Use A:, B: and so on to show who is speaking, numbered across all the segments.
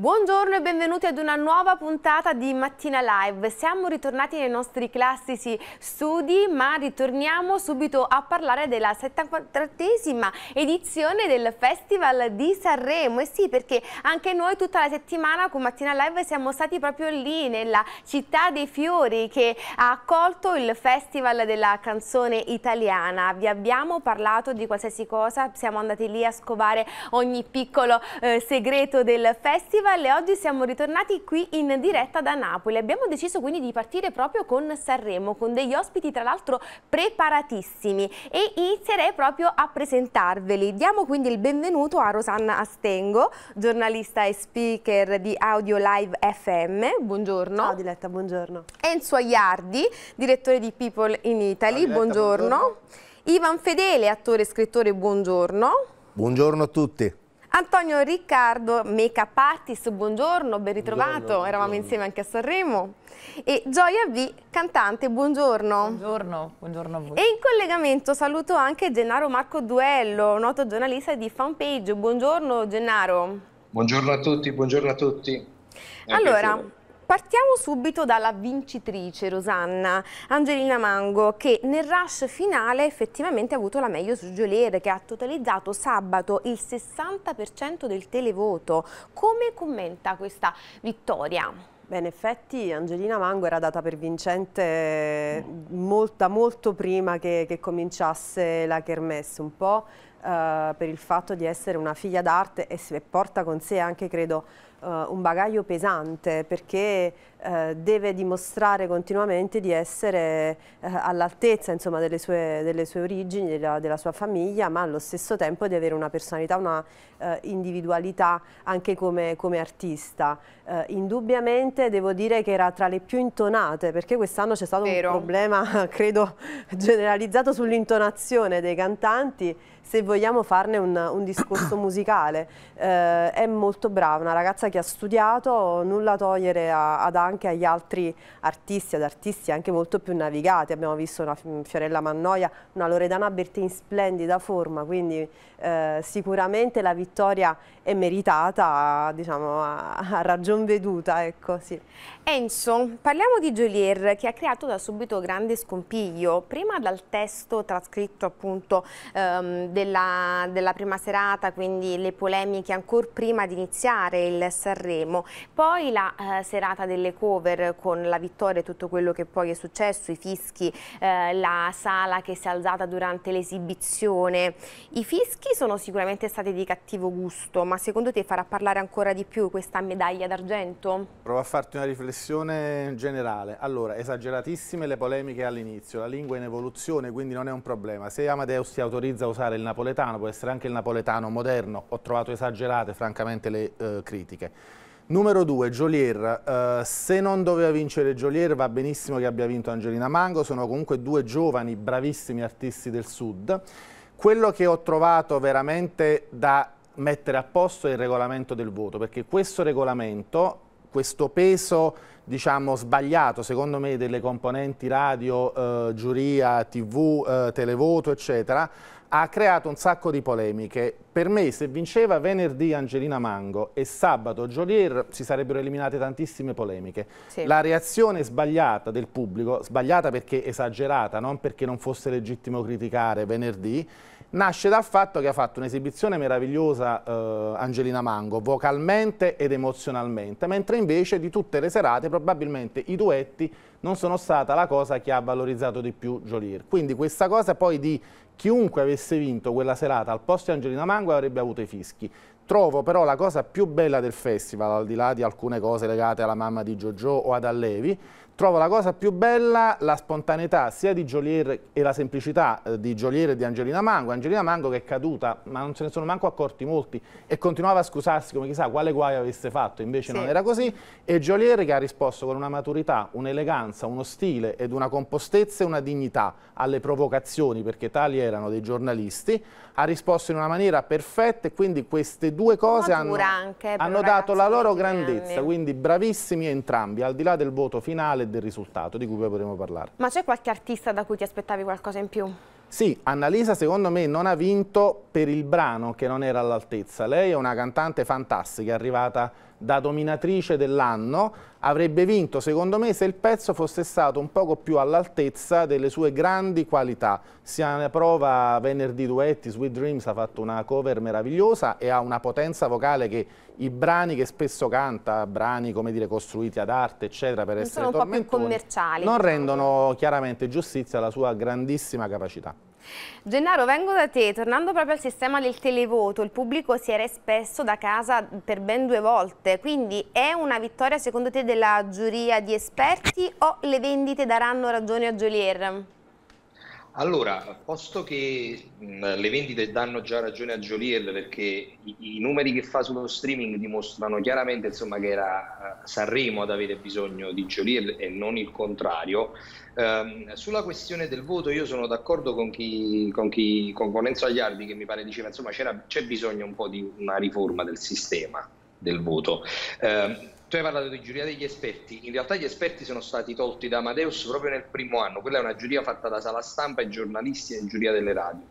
A: Buongiorno e benvenuti ad una nuova puntata di Mattina Live. Siamo ritornati nei nostri classici studi, ma ritorniamo subito a parlare della 74esima edizione del Festival di Sanremo. E sì, perché anche noi tutta la settimana con Mattina Live siamo stati proprio lì, nella città dei fiori, che ha accolto il Festival della canzone italiana. Vi abbiamo parlato di qualsiasi cosa, siamo andati lì a scovare ogni piccolo eh, segreto del festival Festival e oggi siamo ritornati qui in diretta da Napoli. Abbiamo deciso quindi di partire proprio con Sanremo, con degli ospiti tra l'altro preparatissimi e inizierei proprio a presentarveli. Diamo quindi il benvenuto a Rosanna Astengo, giornalista e speaker di Audio Live FM. Buongiorno. Ciao Diletta, buongiorno. Enzo Aiardi, direttore di People in Italy. Diletta, buongiorno. buongiorno. Ivan Fedele, attore e scrittore, buongiorno.
B: Buongiorno a tutti.
A: Antonio Riccardo, Make-up artist, buongiorno, ben ritrovato, buongiorno, eravamo buongiorno. insieme anche a Sanremo. E Gioia V, cantante, buongiorno.
C: Buongiorno, buongiorno a voi. E
A: in collegamento saluto anche Gennaro Marco Duello, noto giornalista di Fanpage. Buongiorno Gennaro.
D: Buongiorno a tutti, buongiorno a tutti. allora,
A: Partiamo subito dalla vincitrice Rosanna, Angelina Mango, che nel rush finale effettivamente ha avuto la meglio su Gioliere, che ha totalizzato sabato il 60% del televoto. Come commenta questa
E: vittoria? Beh, in effetti Angelina Mango era data per vincente molta, molto prima che, che cominciasse la Kermesse, un po' eh, per il fatto di essere una figlia d'arte e, e porta con sé anche, credo, eh, un bagaglio pesante perché eh, deve dimostrare continuamente di essere eh, all'altezza delle, delle, sue, origini, della, della, sua famiglia, ma allo stesso tempo di avere una personalità, una individualità anche come, come artista. indubbiamente devo dire che era tra le più intonate perché quest'anno c'è stato Vero. un problema, credo, generalizzato sull'intonazione dei cantanti se vogliamo farne un, un discorso musicale. Eh, è molto brava, una ragazza che ha studiato, nulla togliere a, ad anche agli altri artisti, ad artisti anche molto più navigati. Abbiamo visto una Fiorella Mannoia, una Loredana Bertè in splendida forma, quindi eh, sicuramente la vittoria è meritata, diciamo, a, a ragion veduta. Ecco, sì. Enzo, parliamo di Geolier che ha creato da subito
A: grande scompiglio, prima dal testo trascritto appunto ehm, della, della prima serata, quindi le polemiche ancora prima di iniziare il Sanremo, poi la eh, serata delle cover con la vittoria e tutto quello che poi è successo, i fischi, eh, la sala che si è alzata durante l'esibizione. I fischi sono sicuramente stati di cattivo gusto, ma secondo te farà parlare ancora di più questa medaglia d'argento?
F: Provo a farti una riflessione generale. Allora, esageratissime le polemiche all'inizio, la lingua è in evoluzione quindi non è un problema. Se Amadeus si autorizza a usare il napoletano, può essere anche il napoletano moderno, ho trovato esagerate francamente le eh, critiche. Numero 2, Jolier. Eh, se non doveva vincere Jolier va benissimo che abbia vinto Angelina Mango, sono comunque due giovani bravissimi artisti del sud. Quello che ho trovato veramente da mettere a posto è il regolamento del voto, perché questo regolamento questo peso diciamo sbagliato secondo me delle componenti radio, eh, giuria, tv, eh, televoto eccetera ha creato un sacco di polemiche. Per me se vinceva venerdì Angelina Mango e sabato Jolier si sarebbero eliminate tantissime polemiche. Sì. La reazione sbagliata del pubblico, sbagliata perché esagerata, non perché non fosse legittimo criticare venerdì, nasce dal fatto che ha fatto un'esibizione meravigliosa eh, Angelina Mango, vocalmente ed emozionalmente, mentre invece di tutte le serate probabilmente i duetti non sono stata la cosa che ha valorizzato di più Jolier. Quindi questa cosa poi di chiunque avesse vinto quella serata al posto di Angelina Mango avrebbe avuto i fischi. Trovo però la cosa più bella del festival, al di là di alcune cose legate alla mamma di Jojo o ad Allevi, Trovo la cosa più bella la spontaneità sia di Jolier e la semplicità eh, di Jolier e di Angelina Mango. Angelina Mango che è caduta, ma non se ne sono manco accorti molti, e continuava a scusarsi come chissà quale guai avesse fatto, invece sì. non era così. E Jolier che ha risposto con una maturità, un'eleganza, uno stile ed una compostezza e una dignità alle provocazioni, perché tali erano dei giornalisti, ha risposto in una maniera perfetta e quindi queste due cose hanno,
A: hanno dato la loro grandezza, anni. quindi
F: bravissimi entrambi, al di là del voto finale del risultato di cui poi potremo parlare.
A: Ma c'è qualche artista da cui ti aspettavi qualcosa in più?
F: Sì, Annalisa secondo me non ha vinto per il brano che non era all'altezza. Lei è una cantante fantastica, è arrivata da dominatrice dell'anno, avrebbe vinto secondo me se il pezzo fosse stato un poco più all'altezza delle sue grandi qualità. Sia nella prova venerdì duetti, Sweet Dreams ha fatto una cover meravigliosa e ha una potenza vocale che i brani che spesso canta, brani come dire costruiti ad arte eccetera per non essere commerciali non diciamo. rendono chiaramente giustizia alla sua grandissima capacità.
A: Gennaro, vengo da te. Tornando proprio al sistema del televoto, il pubblico si era espresso da casa per ben due volte, quindi è una vittoria secondo te della giuria di esperti o le vendite daranno ragione a Jolier?
D: Allora, posto che mh, le vendite danno già ragione a Joliel perché i, i, numeri che fa sullo streaming dimostrano chiaramente insomma, che era eh, Sanremo ad avere bisogno di Joliel e non il contrario, ehm, sulla questione del voto io sono d'accordo con, chi, con, chi, con, con Enzo Agliardi che mi pare diceva che c'è bisogno un po' di una riforma del sistema del voto. Eh, tu hai parlato di giuria degli esperti, in realtà gli esperti sono stati tolti da Amadeus proprio nel primo anno, quella è una giuria fatta da sala stampa e giornalisti e giuria delle radio.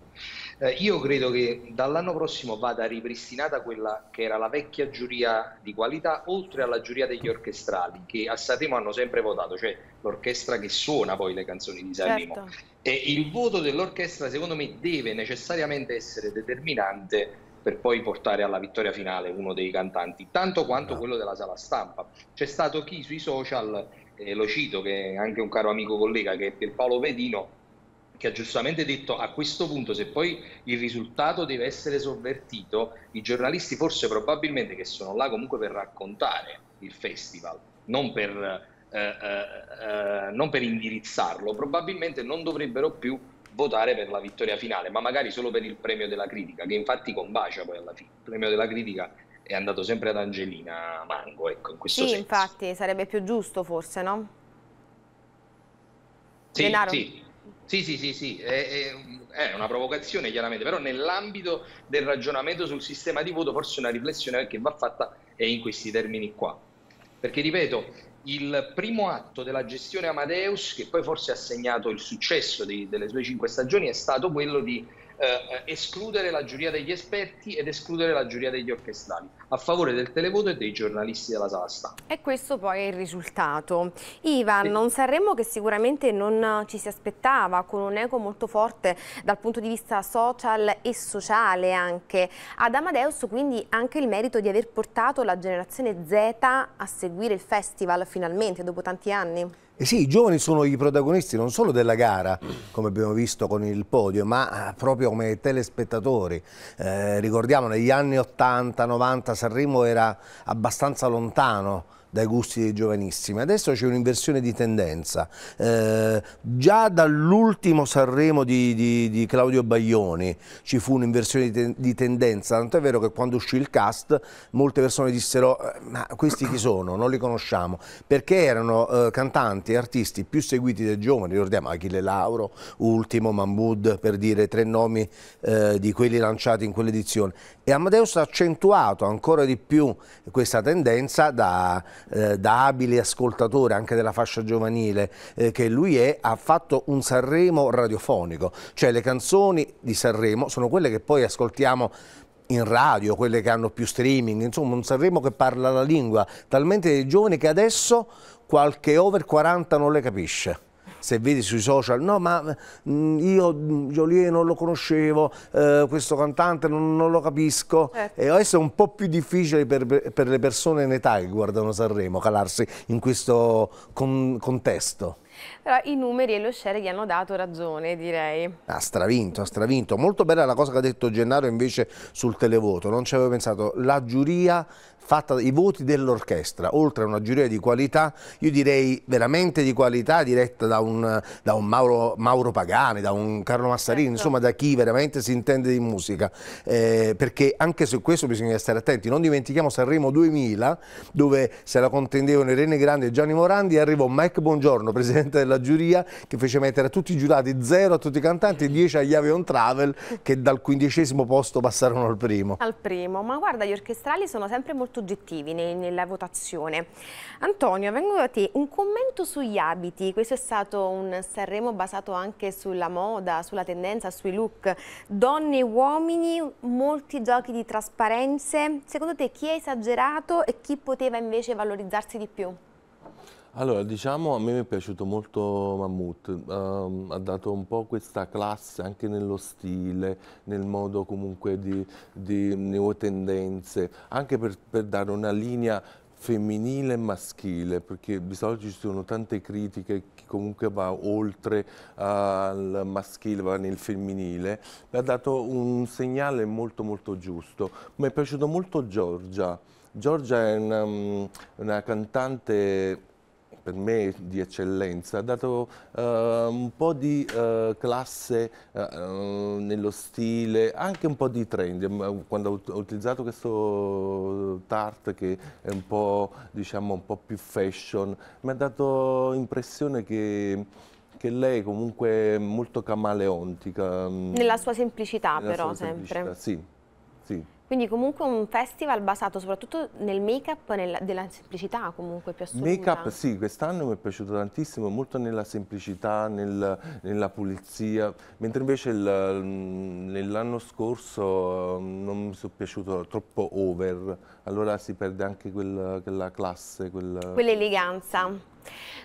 D: Eh, io credo che dall'anno prossimo vada ripristinata quella che era la vecchia giuria di qualità, oltre alla giuria degli orchestrali, che a Sanremo hanno sempre votato, cioè l'orchestra che suona poi le canzoni di Sanremo. Certo. E il voto dell'orchestra secondo me deve necessariamente essere determinante per poi portare alla vittoria finale uno dei cantanti, tanto quanto ah. quello della sala stampa. C'è stato chi sui social, eh, lo cito, che è anche un caro amico collega, che è Pierpaolo Vedino, che ha giustamente detto a questo punto se poi il risultato deve essere sovvertito, i giornalisti forse probabilmente che sono là comunque per raccontare il festival, non per, eh, eh, eh, non per indirizzarlo, probabilmente non dovrebbero più votare per la vittoria finale, ma magari solo per il premio della critica, che infatti combacia poi alla fine. Il premio della critica è andato sempre ad Angelina Mango, ecco, in questo sì, senso.
A: infatti, sarebbe più giusto forse, no? Sì, sì.
D: sì, sì, sì, sì. È, è, una provocazione chiaramente, però nell'ambito del ragionamento sul sistema di voto forse una riflessione che va fatta è eh, in questi termini qua. Perché ripeto, il primo atto della gestione Amadeus, che poi forse ha segnato il successo di, delle sue cinque stagioni, è stato quello di eh, eh, escludere la giuria degli esperti ed escludere la giuria degli orchestrali a favore del televoto e dei giornalisti della Sasta.
A: E questo poi è il risultato. Ivan, sì. un Sanremo che sicuramente non ci si aspettava, con un eco molto forte dal punto di vista social e sociale anche. Ad Amadeus quindi anche il merito di aver portato la generazione Z a seguire il festival finalmente dopo tanti anni.
B: Eh sì, i giovani sono i protagonisti non solo della gara, come abbiamo visto con il podio, ma eh, proprio come telespettatori. Eh, ricordiamo negli anni 80-90 Sanremo era abbastanza lontano dai gusti dei giovanissimi. Adesso c'è un'inversione di tendenza. Eh, già dall'ultimo Sanremo di, di, di, Claudio Baglioni ci fu un'inversione di, ten, di, tendenza, tanto è vero che quando uscì il cast molte persone dissero eh, ma questi chi sono? Non li conosciamo, perché erano eh, cantanti e artisti più seguiti dai giovani, ricordiamo Achille Lauro, Ultimo, Mahmood, per dire tre nomi eh, di quelli lanciati in quell'edizione e Amadeus ha accentuato ancora di più questa tendenza da, eh, da abile ascoltatore anche della fascia giovanile eh, che lui è, ha fatto un Sanremo radiofonico, cioè le canzoni di Sanremo sono quelle che poi ascoltiamo in radio, quelle che hanno più streaming, insomma un Sanremo che parla la lingua, talmente dei giovani che adesso qualche over 40 non le capisce se vedi sui social, no ma mm, io Jolie mm, non lo conoscevo, eh, questo cantante non, non lo capisco. Certo. E adesso è un po' più difficile per, per, le persone in età che guardano Sanremo calarsi in questo con, contesto
A: però i numeri e lo share gli hanno dato ragione direi.
B: Ha stravinto, ha stravinto, molto bella la cosa che ha detto Gennaro invece sul televoto, non ci avevo pensato, la giuria fatta dai voti dell'orchestra, oltre a una giuria di qualità, io direi veramente di qualità, diretta da un, da un Mauro, Mauro, Pagani, da un Carlo Massarini, certo. insomma da chi veramente si intende di musica, eh, perché anche su questo bisogna stare attenti, non dimentichiamo Sanremo 2000, dove se la contendevano Irene Grande e Gianni Morandi, arrivò Mike Buongiorno, presidente della della giuria che fece mettere a tutti i giurati 0 a tutti i cantanti mm. e 10 agli Avion Travel che dal quindicesimo posto passarono al primo. Al
A: primo, ma guarda gli orchestrali sono sempre molto oggettivi nei, nella votazione. Antonio, vengo da te, un commento sugli abiti, questo è stato un Sanremo basato anche sulla moda, sulla tendenza, sui look, donne e uomini, molti giochi di trasparenze, secondo te chi è esagerato e chi poteva invece valorizzarsi di più?
G: Allora, diciamo, a me è piaciuto molto Mammut, um, ha dato un po' questa classe anche nello stile, nel modo comunque di, di nuove tendenze, anche per, per dare una linea femminile e maschile, perché di solito ci sono tante critiche che comunque va oltre uh, al maschile, va nel femminile, mi ha dato un segnale molto molto giusto. Mi è piaciuto molto Giorgia, Giorgia è una, mm, una cantante per me di eccellenza, ha dato eh, un po' di eh, classe eh, eh, nello stile, anche un po' di trend, ehm, quando ho utilizzato questo tart che è un po', diciamo, un po più fashion, mi ha dato l'impressione che che lei comunque è molto camaleontica. Mm. Nella sua
A: semplicità nella però sua sempre. Semplicità,
G: sì, sì.
A: Quindi comunque un festival basato soprattutto nel make-up della semplicità comunque più assoluta. Make-up sì,
G: quest'anno mi è piaciuto tantissimo, molto nella semplicità, nel, nella pulizia, mentre invece mm, nell'anno scorso mm, non mi sono piaciuto troppo over, allora si perde anche quel, quella classe, quel...
A: quell'eleganza.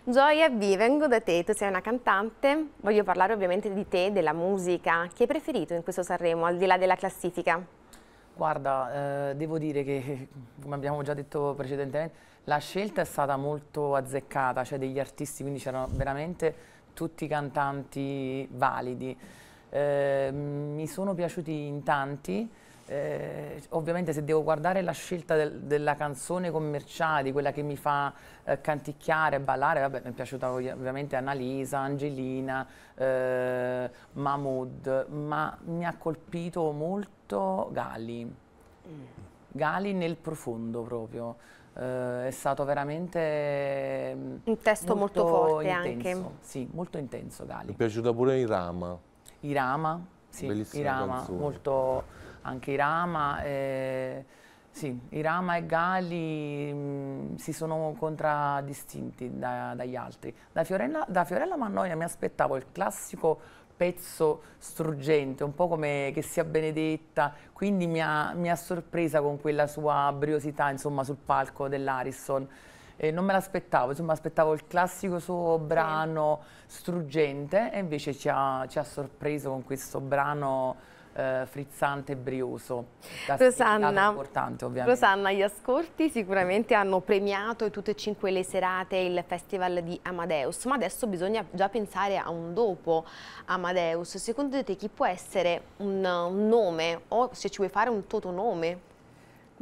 A: Gioia B, vengo da te, tu sei una cantante, voglio parlare ovviamente di te, della musica, chi hai preferito in questo Sanremo al di là della classifica?
C: Guarda, eh, devo dire che, come abbiamo già detto precedentemente, la scelta è stata molto azzeccata, cioè degli artisti, quindi c'erano veramente tutti i cantanti validi. Eh, mi sono piaciuti in tanti, eh, ovviamente se devo guardare la scelta del, della canzone commerciale, quella che mi fa eh, canticchiare, ballare, vabbè, mi è piaciuta ovviamente Annalisa, Angelina, eh, Mahmood, ma mi ha colpito molto molto Gali, mm. Gali nel profondo proprio. Uh, è stato veramente mm, un testo molto, molto forte intenso. anche. Sì, molto intenso Gali. Mi è
G: piaciuta pure Irama.
C: Irama, sì, Bellissima Irama, molto anche Irama. Eh, sì, Irama e Gali mh, mm, si sono contraddistinti da, dagli altri. Da Fiorella, da Fiorella Mannoia mi aspettavo il classico pezzo struggente, un po' come che sia benedetta, quindi mi ha, mi ha sorpresa con quella sua briosità insomma, sul palco dell'Arison. Eh, non me l'aspettavo, insomma aspettavo il classico suo brano struggente e invece ci ha, ci ha sorpreso con questo brano eh, frizzante e brioso. Da Rosanna, Rosanna,
A: gli ascolti sicuramente hanno premiato tutte e cinque le serate il festival di Amadeus, ma adesso bisogna già pensare a un dopo Amadeus. Secondo te chi può essere un, un nome o se ci vuoi fare
E: un totonome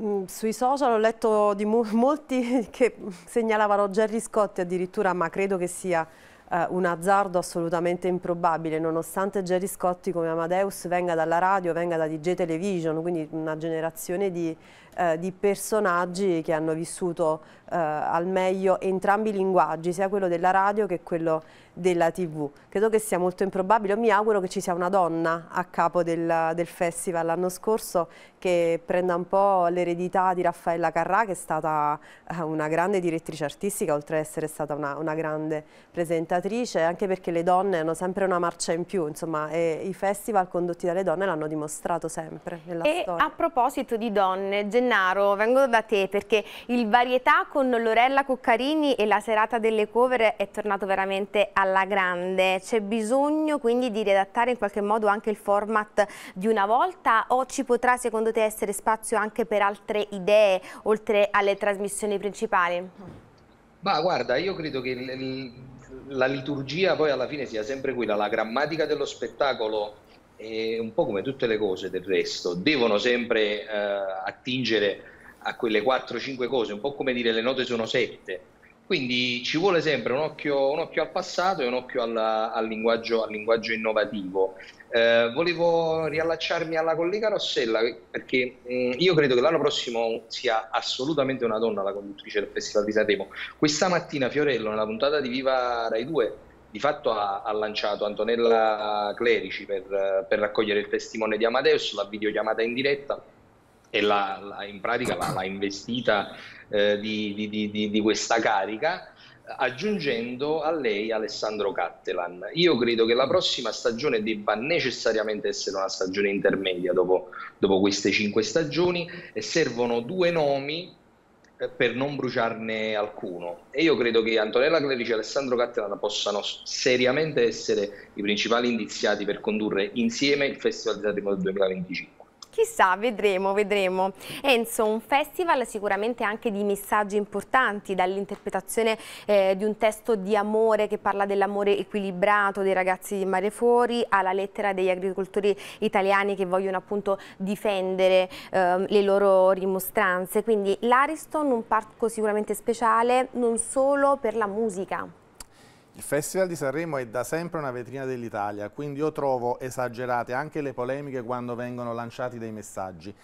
E: mm, sui social ho letto di molti che segnalavano Gerry Scotti addirittura, ma credo che sia eh, un azzardo assolutamente improbabile, nonostante Jerry Scotti come Amadeus venga dalla radio, venga da DJ Television, quindi una generazione di, eh, di personaggi che hanno vissuto eh, al meglio entrambi i linguaggi, sia quello della radio che quello della tv. Credo che sia molto improbabile, mi auguro che ci sia una donna a capo del, del festival l'anno scorso che prenda un po' l'eredità di Raffaella Carrà che è stata eh, una grande direttrice artistica, oltre ad essere stata una, una, grande presentatrice, anche perché le donne hanno sempre una marcia in più, insomma, e i festival condotti dalle donne l'hanno dimostrato sempre nella e storia.
A: a proposito di donne, Gennaro, vengo da te perché il Varietà con Lorella Cuccarini e la serata delle cover è tornato veramente alla grande. C'è bisogno quindi di riadattare in qualche modo anche il format di una volta o ci potrà secondo te essere spazio anche per altre idee oltre alle trasmissioni principali?
D: Ma guarda, io credo che la liturgia poi alla fine sia sempre quella, la grammatica dello spettacolo e un po' come tutte le cose del resto, devono sempre eh, attingere a quelle 4-5 cose, un po' come dire le note sono 7. Quindi ci vuole sempre un occhio, un occhio al passato e un occhio alla, al, linguaggio, al, linguaggio, innovativo. Eh, volevo riallacciarmi alla collega Rossella perché mh, mm, io credo che l'anno prossimo sia assolutamente una donna la conduttrice del Festival di Sanremo. Questa mattina Fiorello, nella puntata di Viva Rai 2, di fatto ha, ha lanciato Antonella Clerici per, per, raccogliere il testimone di Amadeus, la videochiamata in diretta e l'ha, in pratica l'ha, investita eh, di, di, di, di questa carica aggiungendo a lei Alessandro Cattelan. Io credo che la prossima stagione debba necessariamente essere una stagione intermedia dopo, dopo queste cinque stagioni e servono due nomi per non bruciarne alcuno. E io credo che Antonella Clerici e Alessandro Cattelana possano seriamente essere i principali indiziati per condurre insieme il Festival di Sanremo del 2025.
A: Chissà, vedremo, vedremo. Enzo, un festival sicuramente anche di messaggi importanti, dall'interpretazione eh, di un testo di amore che parla dell'amore equilibrato dei ragazzi di Mare Fuori, alla lettera degli agricoltori italiani che vogliono appunto difendere eh, le loro rimostranze. Quindi l'Ariston, un parco sicuramente speciale non solo per la musica.
F: Il Festival di Sanremo è da sempre una vetrina dell'Italia, quindi io trovo esagerate anche le polemiche quando vengono lanciati dei messaggi.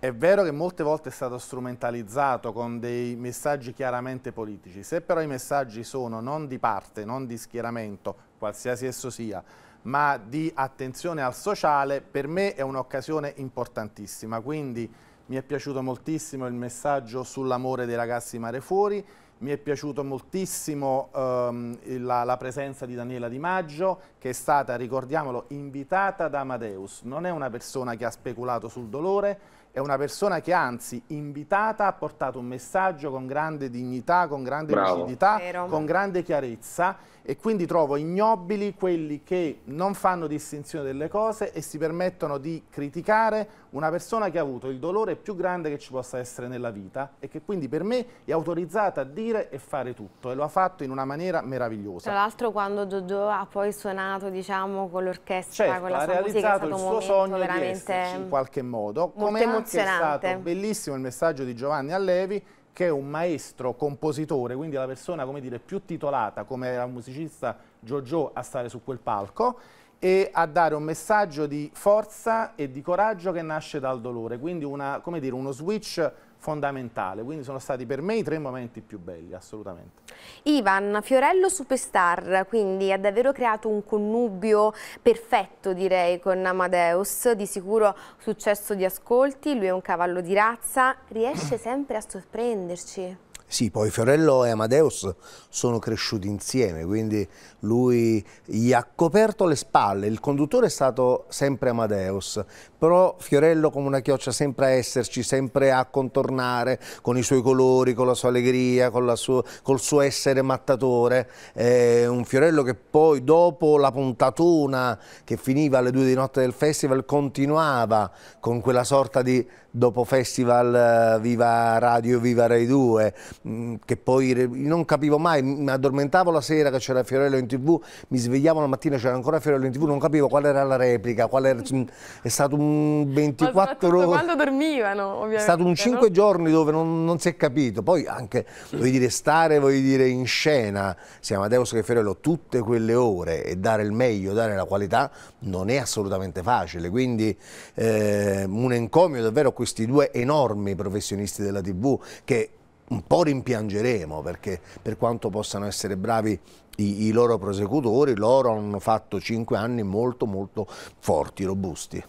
F: È vero che molte volte è stato strumentalizzato con dei messaggi chiaramente politici, se però i messaggi sono non di parte, non di schieramento, qualsiasi esso sia, ma di attenzione al sociale, per me è un'occasione importantissima. Quindi mi è piaciuto moltissimo il messaggio sull'amore dei ragazzi mare fuori, mi è piaciuto moltissimo ehm, la, la, presenza di Daniela Di Maggio, che è stata, ricordiamolo, invitata da Amadeus. Non è una persona che ha speculato sul dolore, è una persona che anzi, invitata, ha portato un messaggio con grande dignità, con grande Bravo. lucidità, Vero. con grande chiarezza e quindi trovo ignobili quelli che non fanno distinzione delle cose e si permettono di criticare una persona che ha avuto il dolore più grande che ci possa essere nella vita e che quindi per me è autorizzata a dire e fare tutto e lo ha fatto in una maniera meravigliosa. Tra
A: l'altro quando Dodò ha poi suonato diciamo con l'orchestra, certo, con la sua musica, ha realizzato il suo sogno veramente... di esserci in
F: qualche modo, come anche è stato bellissimo il messaggio di Giovanni Allevi che è un maestro compositore, quindi la persona dire, più titolata come era un musicista Giorgio a stare su quel palco e a dare un messaggio di forza e di coraggio che nasce dal dolore, quindi una, dire, uno switch fondamentale, quindi sono stati per me i tre momenti più belli, assolutamente.
A: Ivan, Fiorello Superstar, quindi ha davvero creato un connubio perfetto direi con Amadeus, di sicuro successo di ascolti, lui è un cavallo di razza, riesce sempre a sorprenderci.
B: Sì, poi Fiorello e Amadeus sono cresciuti insieme, quindi lui gli ha coperto le spalle, il conduttore è stato sempre Amadeus, però Fiorello come una chioccia sempre a esserci, sempre a contornare con i suoi colori, con la sua allegria, la sua, col suo essere mattatore, eh, un Fiorello che poi dopo la puntatona che finiva alle due di notte del festival continuava con quella sorta di dopo Festival eh, Viva Radio, Viva Rai 2, mm, che poi non capivo mai, mi addormentavo la sera che c'era Fiorello in tv, mi svegliavo la mattina c'era ancora Fiorello in tv, non capivo qual era la replica, era, mm, è stato un 24 ore... quando
A: dormivano ovviamente. È stato
B: un 5 no? giorni dove non, non, si è capito, poi anche, voglio dire, stare, voglio dire, in scena, sia Amadeus che Fiorello, tutte quelle ore e dare il meglio, dare la qualità, non è assolutamente facile, quindi eh, un encomio davvero qui questi due enormi professionisti della TV che un po' rimpiangeremo perché per quanto possano essere bravi i, i loro prosecutori, loro hanno fatto cinque anni molto molto forti, robusti.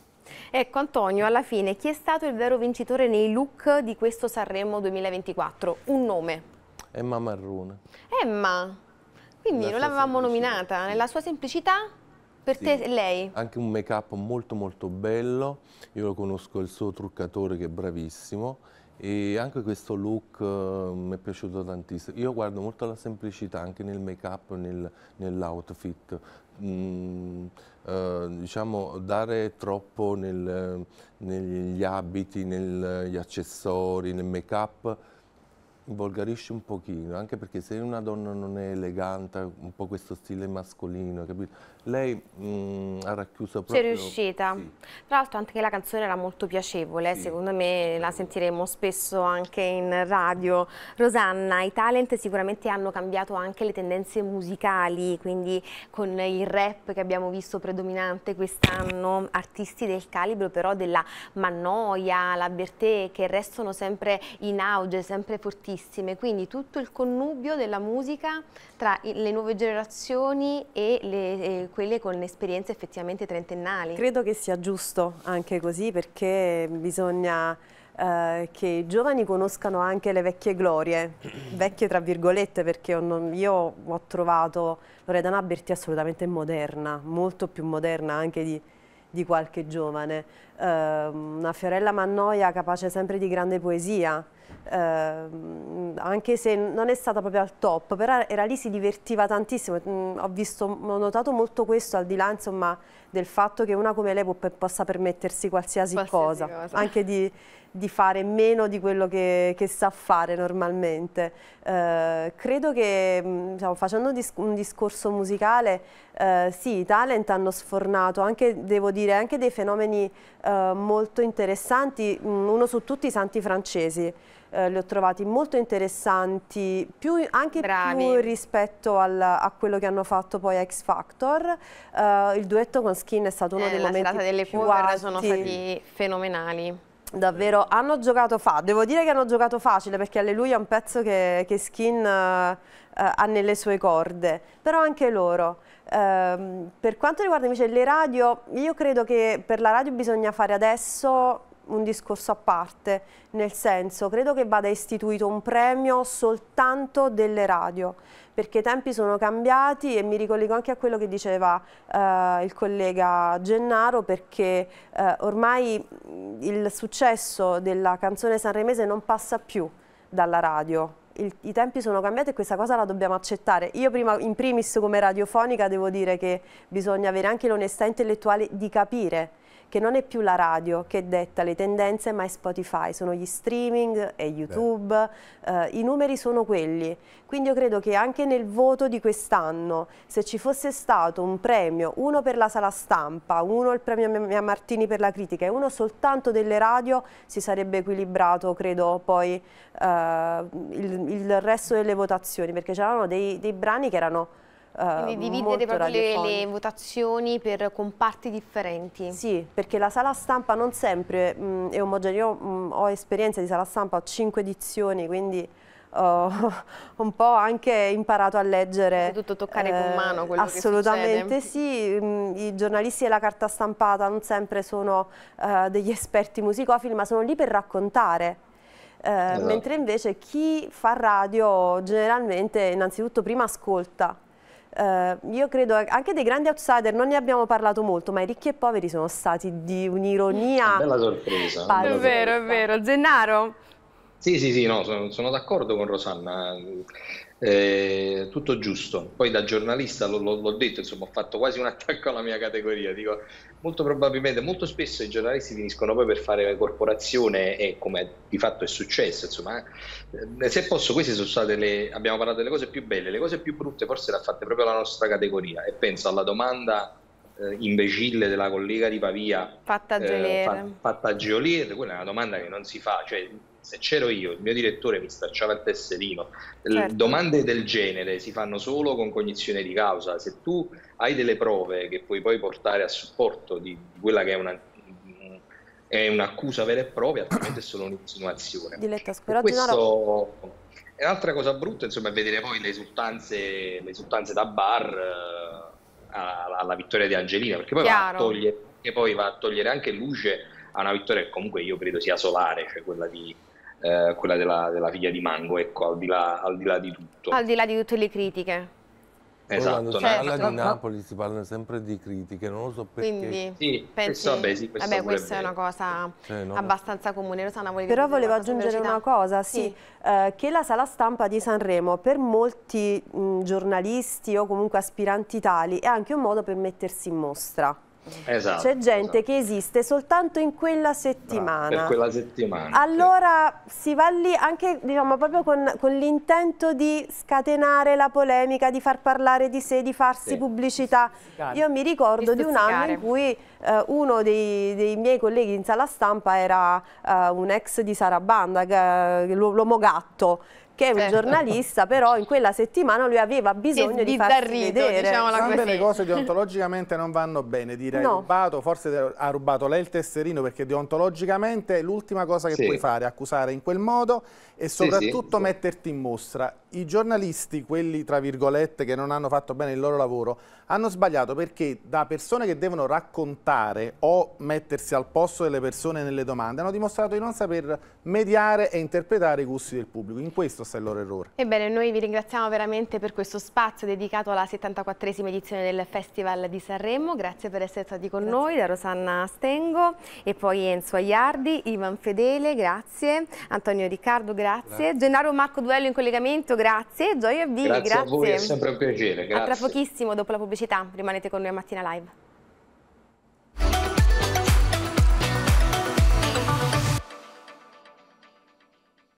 A: Ecco Antonio, alla fine chi è stato il vero vincitore nei look di questo Sanremo 2024? Un nome.
B: Emma
G: Marrone.
A: Emma, quindi la non l'avevamo nominata, nella sua semplicità per te lei?
G: Anche un make-up molto molto bello, io lo conosco il suo truccatore che è bravissimo e anche questo look uh, mi è piaciuto tantissimo. Io guardo molto la semplicità anche nel make-up, nel, nell'outfit. Mm, uh, diciamo dare troppo nel, negli abiti, negli accessori, nel make-up volgarisci un pochino, anche perché se una donna non è elegante, un po' questo stile mascolino, capito? Lei mh, mm, ha racchiuso proprio... C'è riuscita. Sì.
A: Tra l'altro anche la canzone era molto piacevole, sì. secondo me la sentiremo spesso anche in radio. Rosanna, i talent sicuramente hanno cambiato anche le tendenze musicali, quindi con il rap che abbiamo visto predominante quest'anno, artisti del calibro però della Mannoia, la Bertè, che restano sempre in auge, sempre fortissimi bellissime, quindi tutto il connubio della musica tra le nuove generazioni e, le, e quelle con esperienze effettivamente trentennali. Credo
E: che sia giusto anche così perché bisogna eh, che i giovani conoscano anche le vecchie glorie, vecchie tra virgolette perché io ho trovato Loredana Berti assolutamente moderna, molto più moderna anche di di qualche giovane, eh, una Fiorella Mannoia capace sempre di grande poesia, Uh, anche se non è stata proprio al top, però era lì si divertiva tantissimo, mm, ho, visto, ho, notato molto questo al di là insomma, del fatto che una come lei può, possa permettersi qualsiasi, qualsiasi cosa, cosa, anche di, di, fare meno di quello che, che sa fare normalmente. Uh, credo che diciamo, facendo un, dis un, discorso musicale, uh, sì, i talent hanno sfornato anche, devo dire, anche dei fenomeni eh, molto interessanti, mm, uno su tutti i santi francesi eh, li ho trovati molto interessanti, più, anche Bravi. più rispetto al, a quello che hanno fatto poi a X Factor. Uh, il duetto con Skin è stato uno eh, dei la momenti delle più alti. sono stati
A: fenomenali.
E: Davvero, hanno giocato facile, devo dire che hanno giocato facile perché Alleluia è un pezzo che, che Skin uh, uh, ha nelle sue corde, però anche loro. Uh, per quanto riguarda invece le radio, io credo che per la radio bisogna fare adesso un discorso a parte, nel senso credo che vada istituito un premio soltanto delle radio, perché i tempi sono cambiati e mi ricollego anche a quello che diceva eh, il collega Gennaro, perché eh, ormai il successo della canzone sanremese non passa più dalla radio, il, i tempi sono cambiati e questa cosa la dobbiamo accettare. Io prima, in primis come radiofonica devo dire che bisogna avere anche l'onestà intellettuale di capire che non è più la radio che detta le tendenze, ma è Spotify, sono gli streaming e YouTube, eh, i numeri sono quelli. Quindi io credo che anche nel voto di quest'anno, se ci fosse stato un premio, uno per la sala stampa, uno il premio Mia Martini per la critica e uno soltanto delle radio, si sarebbe equilibrato, credo, poi eh, il, il, resto delle votazioni, perché c'erano dei, dei brani che erano quindi eh, dividere proprio le,
A: votazioni
E: per comparti differenti. Sì, perché la sala stampa non sempre mh, mm, è omogenea. Io mh, mm, ho esperienza di sala stampa, ho cinque edizioni, quindi ho un po' anche imparato a leggere. è Tutto toccare eh, con mano quello Assolutamente sì, mm, i giornalisti della carta stampata non sempre sono eh, degli esperti musicofili, ma sono lì per raccontare. Eh, esatto. Mentre invece chi fa radio generalmente innanzitutto prima ascolta eh, io credo anche dei grandi outsider, non ne abbiamo parlato molto, ma i ricchi e poveri sono stati di un'ironia.
C: Bella sorpresa. Bella
D: è
E: vero, è vero. Gennaro?
D: Sì, sì, sì, no, sono, sono d'accordo con Rosanna. Eh, tutto giusto. Poi da giornalista l- l- l'ho detto, insomma, ho fatto quasi un attacco alla mia categoria. Dico, molto probabilmente, molto spesso i giornalisti finiscono poi per fare corporazione e come di fatto è successo. Insomma, eh, se posso, queste sono state le. Abbiamo parlato delle cose più belle, le cose più brutte forse le ha fatte proprio la nostra categoria. E penso alla domanda eh, imbecille della collega di Pavia
A: fatta a Geolier,
D: eh, fa, quella è una domanda che non si fa, cioè se c'ero io, il mio direttore mi stracciava il tesserino. Certo. Domande del genere si fanno solo con cognizione di causa. Se tu hai delle prove che puoi poi portare a supporto di quella che è una è un'accusa vera e propria, altrimenti è solo un'insinuazione.
E: Dilettosco, questo
D: è un'altra cosa brutta, insomma, è vedere poi le esultanze, le esultanze da bar eh, alla, alla, vittoria di Angelina, perché poi, va a, togliere, poi va a togliere anche luce a una vittoria che comunque io credo sia solare, cioè quella di, eh, quella della, della, figlia di Mango, ecco, al di, là, al di, là, di tutto. Al
A: di là di tutte le critiche.
G: Esatto. Quando certo. si parla di Napoli si parla sempre di critiche, non lo so perché. Quindi, sì, pensi, eh, vabbè, sì, vabbè, questa è una
E: cosa cioè, no. abbastanza comune. Rosana, Però volevo aggiungere una cosa, sì, sì. Eh, che la sala stampa di Sanremo per molti mh, giornalisti o comunque aspiranti tali è anche un modo per mettersi in mostra. Esatto, C'è gente esatto. che esiste soltanto in quella ah, settimana. Ah, quella
D: settimana.
E: Allora si va lì anche diciamo, proprio con, con l'intento di scatenare la polemica, di far parlare di sé, di farsi sì. pubblicità. Stuzzicare. Io mi ricordo di, di un anno in cui eh, uno dei, dei, miei colleghi in sala stampa era eh, un ex di Sarabanda, eh, l'uomo gatto che è un certo. giornalista, però in quella settimana lui aveva bisogno di farsi vedere. Diciamo Sambe le cose
F: deontologicamente non vanno bene, direi no. rubato, forse ha rubato lei il tesserino perché deontologicamente è l'ultima cosa che sì. puoi fare, accusare in quel modo e soprattutto sì, sì. metterti in mostra i giornalisti, quelli tra virgolette che non hanno fatto bene il loro lavoro, hanno sbagliato perché da persone che devono raccontare o mettersi al posto delle persone nelle domande hanno dimostrato di non saper mediare e interpretare i gusti del pubblico. In questo sta il loro errore.
A: Ebbene, noi vi ringraziamo veramente per questo spazio dedicato alla 74esima edizione del Festival di Sanremo. Grazie per essere stati con grazie. noi, da Rosanna Stengo e poi Enzo Aiardi, Ivan Fedele, grazie, Antonio Riccardo, grazie, grazie. Gennaro Marco Duello in collegamento, grazie Grazie, Gioia Vini, grazie. Grazie a voi, è sempre un
D: piacere. Grazie. A tra
A: pochissimo dopo la pubblicità, rimanete con noi a Mattina Live.